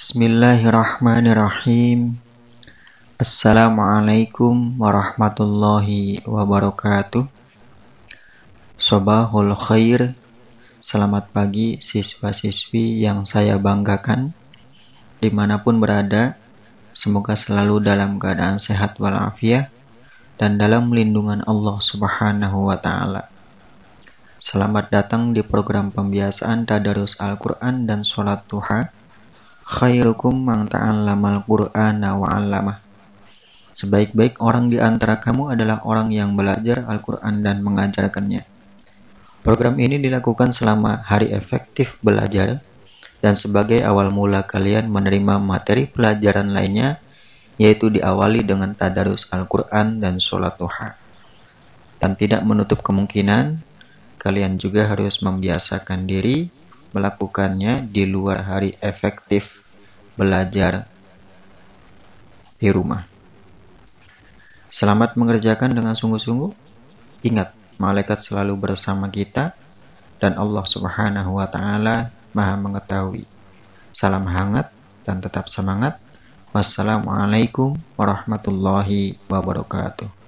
Bismillahirrahmanirrahim. Assalamualaikum warahmatullahi wabarakatuh. Sobahul khair. Selamat pagi siswa-siswi yang saya banggakan. Dimanapun berada, semoga selalu dalam keadaan sehat walafiat dan dalam lindungan Allah Subhanahu wa taala. Selamat datang di program pembiasaan Tadarus Al-Quran dan Sholat Duha khairukum man ta'allamal qur'ana wa 'allamah. Sebaik-baik orang di antara kamu adalah orang yang belajar Al-Qur'an dan mengajarkannya. Program ini dilakukan selama hari efektif belajar dan sebagai awal mula kalian menerima materi pelajaran lainnya yaitu diawali dengan tadarus Al-Qur'an dan sholat duha. Dan tidak menutup kemungkinan kalian juga harus membiasakan diri melakukannya di luar hari efektif belajar di rumah. Selamat mengerjakan dengan sungguh-sungguh. Ingat, malaikat selalu bersama kita dan Allah Subhanahu wa taala Maha mengetahui. Salam hangat dan tetap semangat. Wassalamualaikum warahmatullahi wabarakatuh.